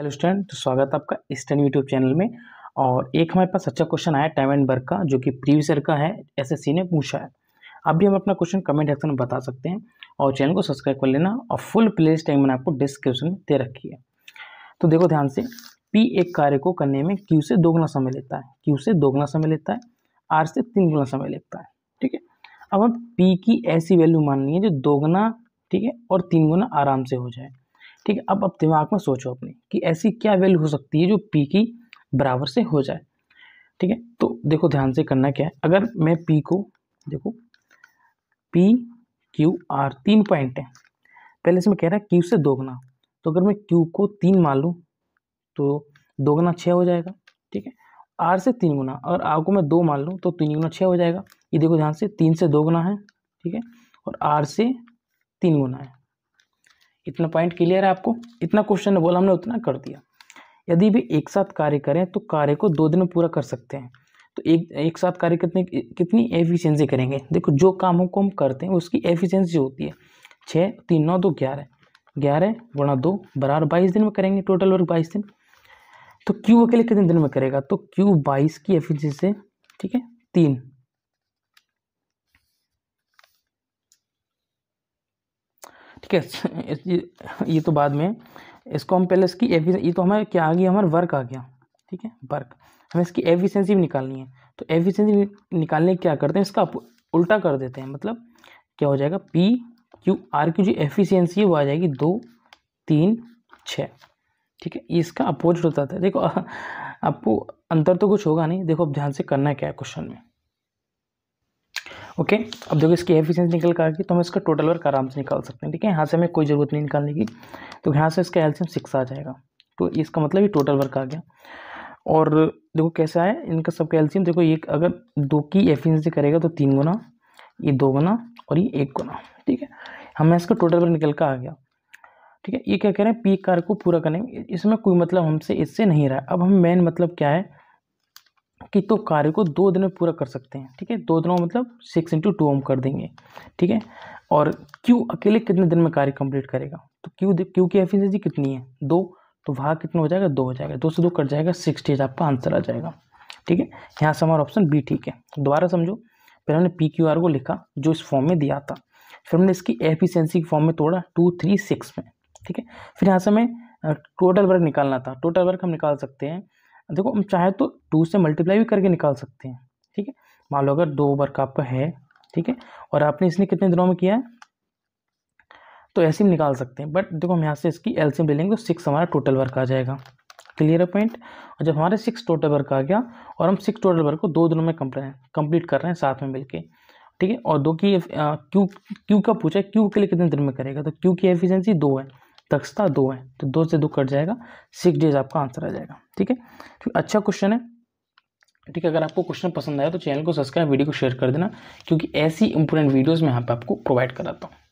hello student तो स्वागत है आपका स्टैंड यूट्यूब चैनल में और एक हमारे पास अच्छा क्वेश्चन आया टाइम एंड वर्क का जो कि प्रीवियस ईयर का है एसएससी ने पूछा है अभी भी हम अपना क्वेश्चन कमेंट सेक्शन में बता सकते हैं और चैनल को सब्सक्राइब कर लेना और फुल प्ले लिस्ट टाइम मैंने आपको डिस्क्रिप्शन में दे रखी है तो देखो ध्यान से पी एक कार्य को करने में क्यू से दोगुना समय लेता है क्यू से दोगुना समय लेता है आर से तीन गुना समय लेता है ठीक है अब हम पी की ऐसी वैल्यू माननी है जो दोगुना ठीक है और तीन गुना आराम से हो जाए ठीक है अब अब दिमाग में सोचो अपने कि ऐसी क्या वैल्यू हो सकती है जो पी की बराबर से हो जाए ठीक है तो देखो ध्यान से करना क्या है अगर मैं पी को देखो पी क्यू आर तीन पॉइंट है पहले इसमें कह रहा है क्यू से दोगुना तो अगर मैं क्यू को तीन मान लूँ तो दोगुना छः हो जाएगा ठीक है आर से तीन गुना और आर को मैं दो मान लूँ तो तीन गुना छः हो जाएगा ये देखो ध्यान से तीन से दोगुना है ठीक है और आर से तीन गुना है इतना पॉइंट क्लियर है आपको इतना क्वेश्चन ने बोला हमने उतना कर दिया यदि भी एक साथ कार्य करें तो कार्य को दो दिन में पूरा कर सकते हैं तो एक एक साथ कार्य कितने कितनी एफिशिएंसी करेंगे देखो जो कामों को हम करते हैं उसकी एफिशिएंसी होती है छः तीन नौ दो ग्यारह ग्यारह गुणा दो बराबर बाईस दिन में करेंगे टोटल वर्क बाईस दिन तो क्यू अकेले कितने दिन में करेगा तो क्यू बाईस की एफिशिएंसी ठीक है तीन ठीक है ये तो बाद में इसको हम पहले इसकी एफ ये तो हमें क्या आ गया हमारा वर्क आ गया ठीक है वर्क हमें इसकी एफिशिएंसी भी निकालनी है तो एफिशिएंसी निकालने क्या करते हैं इसका उल्टा कर देते हैं मतलब क्या हो जाएगा पी क्यू आर की जो एफिशिएंसी है वो आ जाएगी दो तीन छः ठीक है इसका अपोजिट होता था देखो आपको अंतर तो कुछ होगा नहीं देखो अब ध्यान से करना क्या है क्वेश्चन में ओके अब देखो इसकी एफिशिएंसी निकल कर आएगी तो हम इसका टोटल वर्क आराम से निकाल सकते हैं ठीक है यहाँ से हमें कोई ज़रूरत नहीं निकालने की तो यहाँ से इसका एल्सियम सिक्स आ जाएगा तो इसका मतलब ये टोटल वर्क आ गया और देखो कैसा है इनका सबका एल्सियम देखो एक अगर दो की एफिशियंसी करेगा तो तीन गुना ये दो गुना और ये एक गुना ठीक है हमें इसका टोटल वर्क निकल कर आ गया ठीक है ये क्या कह रहे हैं पी कार्य को पूरा करने इसमें कोई मतलब हमसे इससे नहीं रहा अब हम मेन मतलब क्या है कि तो कार्य को दो दिन में पूरा कर सकते हैं ठीक है दो दिनों मतलब सिक्स इंटू टू हम कर देंगे ठीक है और क्यू अकेले कितने दिन में कार्य कंप्लीट करेगा तो क्यू क्यू की एफिशिएंसी कितनी है दो तो भाग कितना हो जाएगा दो हो जाएगा दो से दो कट जाएगा सिक्सटी आपका आंसर आ जाएगा ठीक है यहाँ से हमारा ऑप्शन बी ठीक है दोबारा समझो फिर हमने पी क्यू आर को लिखा जो इस फॉर्म में दिया था फिर हमने इसकी एफिशियंसी के फॉर्म में तोड़ा टू थ्री सिक्स में ठीक है फिर यहाँ से हमें टोटल वर्क निकालना था टोटल वर्क हम निकाल सकते हैं देखो हम चाहे तो टू से मल्टीप्लाई भी करके निकाल सकते हैं ठीक है मान लो अगर दो वर्क आपका है ठीक है और आपने इसने कितने दिनों में किया है तो ऐसे ही निकाल सकते हैं बट देखो हम यहाँ से इसकी एलसीएम ले लेंगे तो सिक्स हमारा टोटल वर्क आ जाएगा क्लियर है पॉइंट और जब हमारे सिक्स टोटल वर्क आ गया और हम सिक्स टोटल वर्क को दो दिनों में कंप्लीट कर रहे हैं साथ में मिलकर ठीक है और दो की क्यू क्यू का पूछा क्यू के लिए कितने दिन में करेगा तो क्यू की एफिशिएंसी दो है दक्षता दो है तो दो से दो कट जाएगा सिक्स डेज आपका आंसर आ जाएगा ठीक है तो अच्छा क्वेश्चन है ठीक है अगर आपको क्वेश्चन पसंद आया तो चैनल को सब्सक्राइब वीडियो को शेयर कर देना क्योंकि ऐसी इंपॉर्टेंट वीडियोज़ मैं यहाँ पर आपको प्रोवाइड कराता हूँ